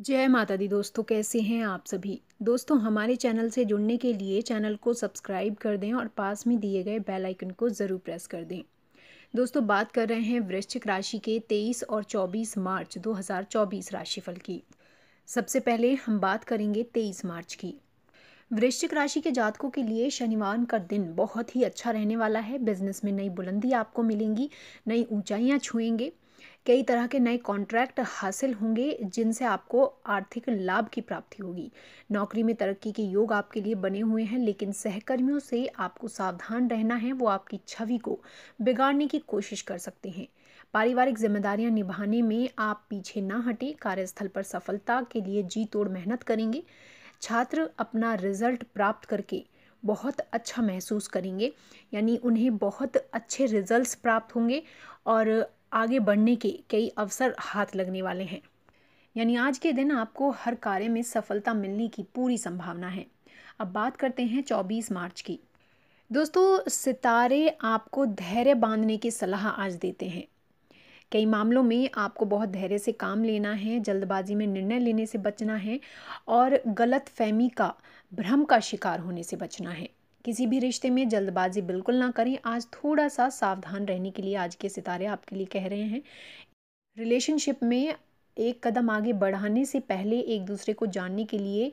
जय माता दी दोस्तों कैसे हैं आप सभी दोस्तों हमारे चैनल से जुड़ने के लिए चैनल को सब्सक्राइब कर दें और पास में दिए गए बेल आइकन को ज़रूर प्रेस कर दें दोस्तों बात कर रहे हैं वृश्चिक राशि के 23 और 24 मार्च 2024 राशिफल की सबसे पहले हम बात करेंगे 23 मार्च की वृश्चिक राशि के जातकों के लिए शनिवार का दिन बहुत ही अच्छा रहने वाला है बिजनेस में नई बुलंदी आपको मिलेंगी नई ऊंचाइयां छुएंगे कई तरह के नए कॉन्ट्रैक्ट हासिल होंगे जिनसे आपको आर्थिक लाभ की प्राप्ति होगी नौकरी में तरक्की के योग आपके लिए बने हुए हैं लेकिन सहकर्मियों से आपको सावधान रहना है वो आपकी छवि को बिगाड़ने की कोशिश कर सकते हैं पारिवारिक जिम्मेदारियां निभाने में आप पीछे ना हटें कार्यस्थल पर सफलता के लिए जी तोड़ मेहनत करेंगे छात्र अपना रिजल्ट प्राप्त करके बहुत अच्छा महसूस करेंगे यानी उन्हें बहुत अच्छे रिजल्ट्स प्राप्त होंगे और आगे बढ़ने के कई अवसर हाथ लगने वाले हैं यानी आज के दिन आपको हर कार्य में सफलता मिलने की पूरी संभावना है अब बात करते हैं 24 मार्च की दोस्तों सितारे आपको धैर्य बांधने की सलाह आज देते हैं कई मामलों में आपको बहुत धैर्य से काम लेना है जल्दबाजी में निर्णय लेने से बचना है और गलत फहमी का भ्रम का शिकार होने से बचना है किसी भी रिश्ते में जल्दबाजी बिल्कुल ना करें आज थोड़ा सा सावधान रहने के लिए आज के सितारे आपके लिए कह रहे हैं रिलेशनशिप में एक कदम आगे बढ़ाने से पहले एक दूसरे को जानने के लिए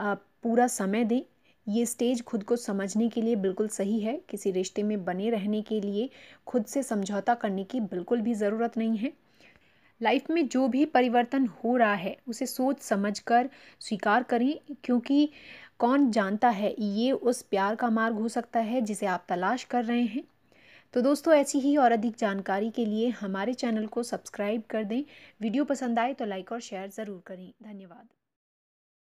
पूरा समय दें ये स्टेज खुद को समझने के लिए बिल्कुल सही है किसी रिश्ते में बने रहने के लिए खुद से समझौता करने की बिल्कुल भी ज़रूरत नहीं है लाइफ में जो भी परिवर्तन हो रहा है उसे सोच समझ कर स्वीकार करें क्योंकि कौन जानता है ये उस प्यार का मार्ग हो सकता है जिसे आप तलाश कर रहे हैं तो दोस्तों ऐसी ही और अधिक जानकारी के लिए हमारे चैनल को सब्सक्राइब कर दें वीडियो पसंद आए तो लाइक और शेयर ज़रूर करें धन्यवाद